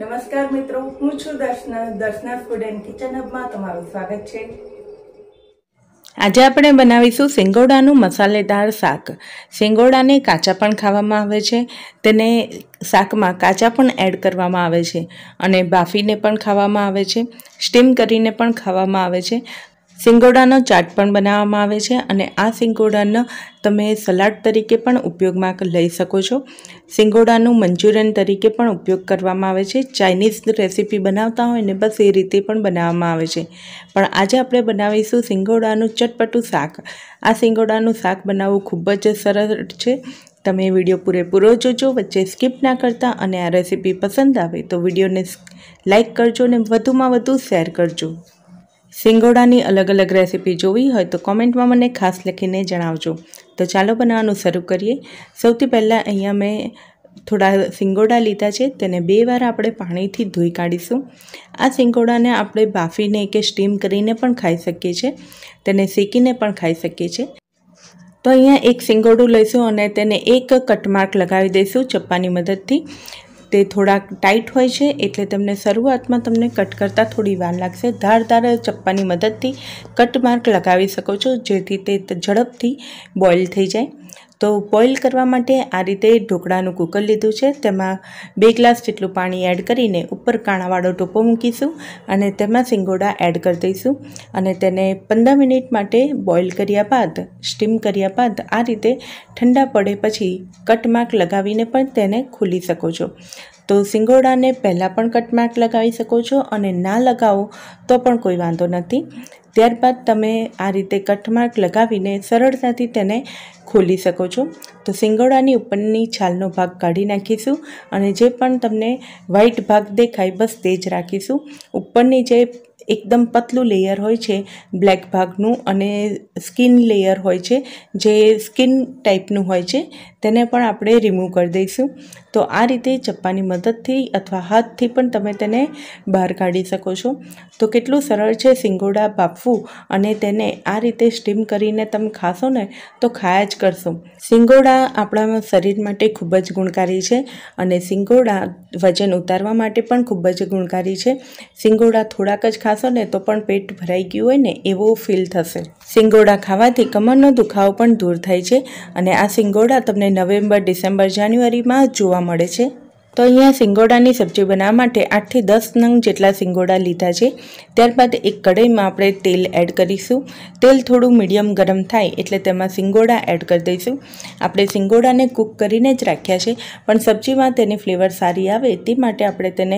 નમસ્કાર મિત્રો હું છું Darshana Darshana food and kitchen હબમાં તમારું સ્વાગત છે આજે આપણે બનાવીશું સિંગોડાનું મસાલેદાર શાક સિંગોડાને કાચા પણ ખાવામાં આવે છે તેને શાકમાં કાચા પણ એડ કરવામાં આવે છે અને બાફીને પણ ખાવામાં આવે છે સ્ટીમ કરીને પણ ખાવામાં આવે છે સિંગોડાનો ચાટ પણ બનાવવામાં આવે છે અને આ સિંગોડાનો તમે સલાડ તરીકે પણ ઉપયોગમાં લઈ શકો છો સિંગોડાનું મંચુરિયન તરીકે પણ ઉપયોગ કરવામાં આવે છે ચાઇનીઝ રેસીપી બનાવતા હોય ને બસ એ રીતે પણ બનાવવામાં આવે છે પણ આજે આપણે બનાવીશું સિંગોડાનું ચટપટું શાક આ સિંગોડાનું શાક બનાવવું ખૂબ જ સરળ છે તમે વિડીયો પૂરેપૂરો જોજો વચ્ચે સ્કીપ ના કરતા અને આ રેસીપી પસંદ આવે તો વિડીયોને લાઇક કરજો ને વધુમાં વધુ શેર કરજો સિંગોડાની અલગ અલગ રેસીપી જોવી હોય તો કોમેન્ટમાં મને ખાસ લખીને જણાવજો તો ચાલો બનાવવાનું શરૂ કરીએ સૌથી પહેલાં અહીંયા મેં થોડા સિંગોડા લીધા છે તેને બે વાર આપણે પાણીથી ધોઈ કાઢીશું આ સિંગોડાને આપણે બાફીને કે સ્ટીમ કરીને પણ ખાઈ શકીએ છીએ તેને શેકીને પણ ખાઈ શકીએ છીએ તો અહીંયા એક સિંગોડું લઈશું અને તેને એક કટમાર્ક લગાવી દઈશું ચપ્પાની મદદથી તે થોડાક ટાઈટ હોય છે એટલે તમને શરૂઆતમાં તમને કટ કરતાં થોડી વાર લાગશે ધારદાર ચપ્પાની મદદથી કટ માર્ક લગાવી શકો છો જેથી તે ઝડપથી બોઇલ થઈ જાય તો બોઇલ કરવા માટે આ રીતે ઢોકળાનું કુકર લીધું છે તેમાં બે ગ્લાસ જેટલું પાણી એડ કરીને ઉપર કાણાવાળો ટોપો મૂકીશું અને તેમાં સિંગોડા એડ કરી દઈશું અને તેને પંદર મિનિટ માટે બોઇલ કર્યા બાદ સ્ટીમ કર્યા બાદ આ રીતે ઠંડા પડે પછી કટ માર્ક લગાવીને પણ તેને ખોલી શકો છો તો સિંગોડાને પહેલાં પણ કટ માર્ક લગાવી શકો છો અને ના લગાવો તો પણ કોઈ વાંધો નથી ત્યારબાદ તમે આ રીતે કટ માર્ક લગાવીને સરળતાથી તેને ખોલી શકો છો તો સિંગોડાની ઉપરની છાલનો ભાગ કાઢી નાખીશું અને જે પણ તમને વ્હાઈટ ભાગ દેખાય બસ તે જ રાખીશું ઉપરની જે એકદમ પતલું લેયર હોય છે બ્લેક ભાગનું અને સ્કિન લેયર હોય છે જે સ્કિન ટાઈપનું હોય છે તેને પણ આપણે રિમૂવ કરી દઈશું તો આ રીતે ચપ્પાની મદદથી અથવા હાથથી પણ તમે તેને બહાર કાઢી શકો છો તો કેટલું સરળ છે સિંગોડા બાફવું અને તેને આ રીતે સ્ટીમ કરીને તમે ખાશો ને તો ખાયા જ કરશો સિંગોડા આપણા શરીર માટે ખૂબ જ ગુણકારી છે અને સિંગોડા વજન ઉતારવા માટે પણ ખૂબ જ ગુણકારી છે સિંગોડા થોડાક જ ખા ખાશો ને તો પણ પેટ ભરાઈ ગયું હોય ને એવો ફીલ થશે સિંગોડા ખાવાથી કમરનો દુખાવો પણ દૂર થાય છે અને આ સિંગોડા તમને નવેમ્બર ડિસેમ્બર જાન્યુઆરીમાં જોવા મળે છે તો અહીંયા સિંગોડાની સબ્જી બનાવવા માટે આઠથી દસ નંગ જેટલા સિંગોડા લીધા છે ત્યારબાદ એક કઢાઈમાં આપણે તેલ એડ કરીશું તેલ થોડું મીડિયમ ગરમ થાય એટલે તેમાં સિંગોડા એડ કરી દઈશું આપણે સિંગોડાને કૂક કરીને જ રાખ્યા છે પણ સબ્જીમાં તેની ફ્લેવર સારી આવે તે માટે આપણે તેને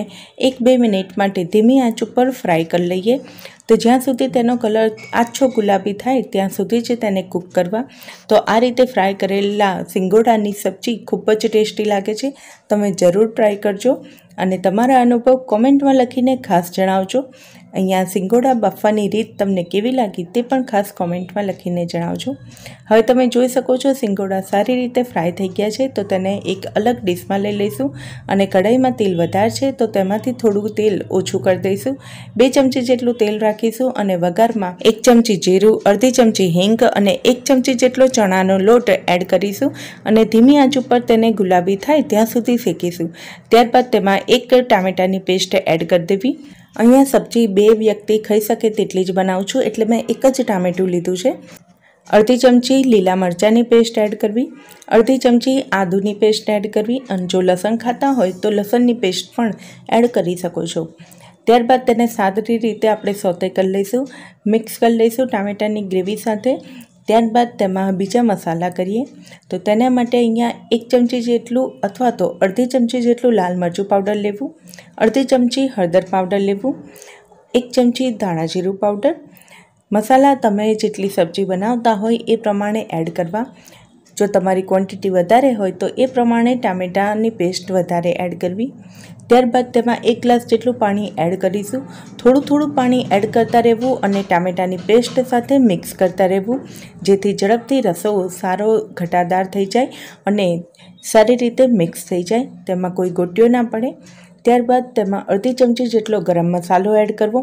એક બે મિનિટ માટે ધીમી આંચ ઉપર ફ્રાય કરી લઈએ તો જ્યાં સુધી તેનો કલર આછો ગુલાબી થાય ત્યાં સુધી જ તેને કૂક કરવા તો આ રીતે ફ્રાય કરેલા સિંગોડાની સબ્જી ખૂબ જ ટેસ્ટી લાગે છે તમે જરૂર ટ્રાય કરજો અને તમારા અનુભવ કોમેન્ટમાં લખીને ખાસ જણાવજો અહીંયા સિંગોડા બાફવાની રીત તમને કેવી લાગી તે પણ ખાસ કોમેન્ટમાં લખીને જણાવજો હવે તમે જોઈ શકો છો સિંગોડા સારી રીતે ફ્રાય થઈ ગયા છે તો તેને એક અલગ ડીશમાં લઈ લઈશું અને કઢાઈમાં તેલ વધારે છે તો તેમાંથી થોડું તેલ ઓછું કરી દઈશું બે ચમચી જેટલું તેલ રાખીશું અને વઘારમાં એક ચમચી જીરું અડધી ચમચી હિંગ અને એક ચમચી જેટલો ચણાનો લોટ એડ કરીશું અને ધીમી આંચ ઉપર તેને ગુલાબી થાય ત્યાં સુધી શેકીશું ત્યારબાદ તેમાં એક ટામેટાની પેસ્ટ એડ કરી દેવી અહીંયા સબ્જી બે વ્યક્તિ ખાઈ શકે તેટલી જ બનાવું છું એટલે મેં એક જ ટામેટું લીધું છે અડધી ચમચી લીલા મરચાંની પેસ્ટ એડ કરવી અડધી ચમચી આદુની પેસ્ટ એડ કરવી અને જો લસણ ખાતા હોય તો લસણની પેસ્ટ પણ એડ કરી શકો છો ત્યારબાદ તેને સાદરી રીતે આપણે સોતે કરી લઈશું મિક્સ કરી લઈશું ટામેટાની ગ્રેવી સાથે ત્યારબાદ તેમાં બીજા મસાલા કરીએ તો તેના માટે અહીંયા એક ચમચી જેટલું અથવા તો અડધી ચમચી જેટલું લાલ મરચું પાવડર લેવું અડધી ચમચી હળદર પાવડર લેવું એક ચમચી ધાણાજીરું પાવડર મસાલા તમે જેટલી સબ્જી બનાવતા હોય એ પ્રમાણે એડ કરવા જો તમારી ક્વોન્ટિટી વધારે હોય તો એ પ્રમાણે ટામેટાની પેસ્ટ વધારે એડ કરવી ત્યારબાદ તેમાં એક ગ્લાસ જેટલું પાણી એડ કરીશું થોડું થોડું પાણી એડ કરતા રહેવું અને ટામેટાની પેસ્ટ સાથે મિક્સ કરતા રહેવું જેથી ઝડપથી રસો સારો ઘટાદાર થઈ જાય અને સારી રીતે મિક્સ થઈ જાય તેમાં કોઈ ગોટીઓ ના પડે ત્યારબાદ તેમાં અડધી ચમચી જેટલો ગરમ મસાલો એડ કરવો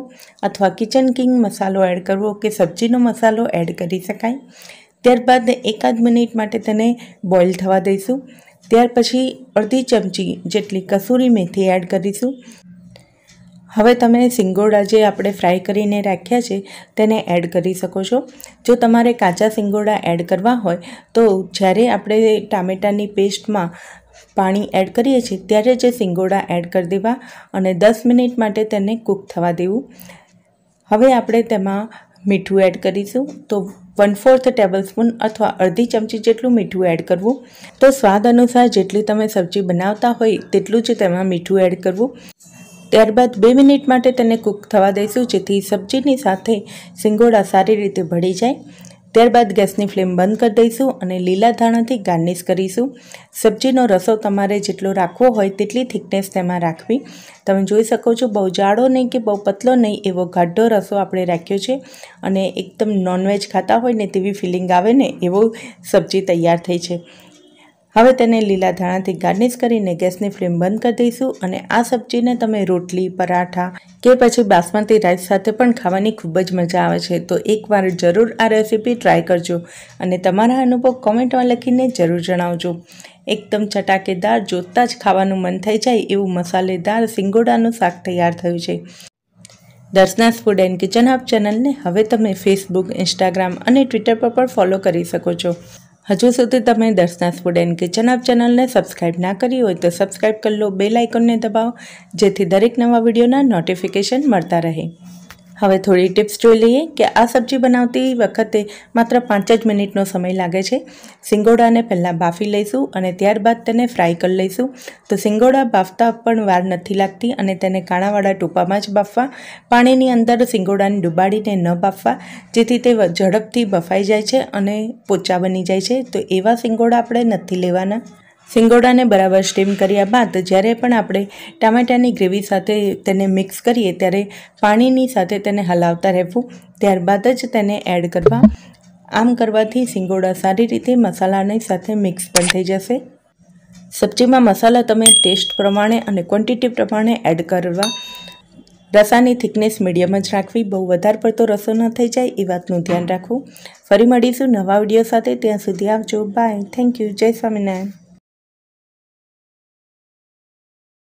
અથવા કિચન કિંગ મસાલો એડ કરવો કે સબ્જીનો મસાલો એડ કરી શકાય ત્યારબાદ એકાદ મિનિટ માટે તેને બોઇલ થવા દઈશું ત્યાર પછી અડધી ચમચી જેટલી કસૂરી મેથી એડ કરીશું હવે તમે સિંગોડા જે આપણે ફ્રાય કરીને રાખ્યા છે તેને એડ કરી શકો છો જો તમારે કાચા સિંગોડા એડ કરવા હોય તો જ્યારે આપણે ટામેટાની પેસ્ટમાં પાણી એડ કરીએ છીએ ત્યારે જે સિંગોડા એડ કરી દેવા અને દસ મિનિટ માટે તેને કૂક થવા દેવું હવે આપણે તેમાં મીઠું એડ કરીશું તો વન ફોર્થ ટેબલસ્પૂન અથવા અડધી ચમચી જેટલું મીઠું એડ કરવું તો સ્વાદ અનુસાર જેટલી તમે સબ્જી બનાવતા હોય તેટલું જ તેમાં મીઠું એડ કરવું ત્યારબાદ બે મિનિટ માટે તેને કૂક થવા દઈશું જેથી સબ્જીની સાથે સિંગોડા સારી રીતે ભળી જાય ત્યારબાદ ગેસની ફ્લેમ બંધ કરી દઈશું અને લીલા ધાણાથી ગાર્નિશ કરીશું સબ્જીનો રસો તમારે જેટલો રાખવો હોય તેટલી થિકનેસ તેમાં રાખવી તમે જોઈ શકો છો બહુ જાડો નહીં કે બહુ પતલો નહીં એવો ગાઢો રસો આપણે રાખ્યો છે અને એકદમ નોનવેજ ખાતા હોય ને તેવી ફિલિંગ આવે ને એવો સબ્જી તૈયાર થઈ છે હવે તેને લીલા ધાણાથી ગાર્નિશ કરીને ગેસની ફ્લેમ બંધ કરી દઈશું અને આ સબ્જીને તમે રોટલી પરાઠા કે પછી બાસમતી રાઈસ સાથે પણ ખાવાની ખૂબ જ મજા આવે છે તો એકવાર જરૂર આ રેસીપી ટ્રાય કરજો અને તમારા અનુભવ કોમેન્ટમાં લખીને જરૂર જણાવજો એકદમ ચટાકેદાર જોતાં જ ખાવાનું મન થઈ જાય એવું મસાલેદાર સિંગોડાનું શાક તૈયાર થયું છે Darshana's food and kitchen hub ચેનલને હવે તમે ફેસબુક ઇન્સ્ટાગ્રામ અને ટ્વિટર પર પણ ફોલો કરી શકો છો હજુ સુધી તમે દર્શના ફૂડ એન્ડ કિચન અપ ચેનલને સબસ્ક્રાઈબ ના કરી હોય તો સબસ્ક્રાઇબ કરી લો બેલ આઇકોનને દબાવો જેથી દરેક નવા વિડીયોના નોટિફિકેશન મળતા રહે હવે થોડી ટિપ્સ જોઈ લઈએ કે આ સબ્જી બનાવતી વખતે માત્ર પાંચ જ મિનિટનો સમય લાગે છે સિંગોડાને પહેલાં બાફી લઈશું અને ત્યારબાદ તેને ફ્રાય કરી લઈશું તો સિંગોડા બાફતા પણ વાર નથી લાગતી અને તેને કાણાવાળા ટૂંપામાં જ બાફવા પાણીની અંદર સિંગોડાને ડુબાડીને ન બાફવા જેથી તે ઝડપથી બફાઈ જાય છે અને પોચા બની જાય છે તો એવા સિંગોડા આપણે નથી લેવાના સિંગોડાને બરાબર સ્ટીમ કર્યા બાદ જ્યારે પણ આપણે ટામેટાની ગ્રેવી સાથે તેને મિક્સ કરીએ ત્યારે પાણીની સાથે તેને હલાવતા રહેવું ત્યારબાદ જ તેને એડ કરવા આમ કરવાથી સિંગોડા સારી રીતે મસાલાની સાથે મિક્સ પણ થઈ જશે સબ્જીમાં મસાલા તમે ટેસ્ટ પ્રમાણે અને ક્વોન્ટિટી પ્રમાણે એડ કરવા રસાની થિકનેસ મીડિયમ જ રાખવી બહુ વધારે પડતો રસો ન થઈ જાય એ વાતનું ધ્યાન રાખવું ફરી મળીશું નવા વિડીયો સાથે ત્યાં સુધી આવજો બાય થેન્ક યુ જય સ્વામિનારાયણ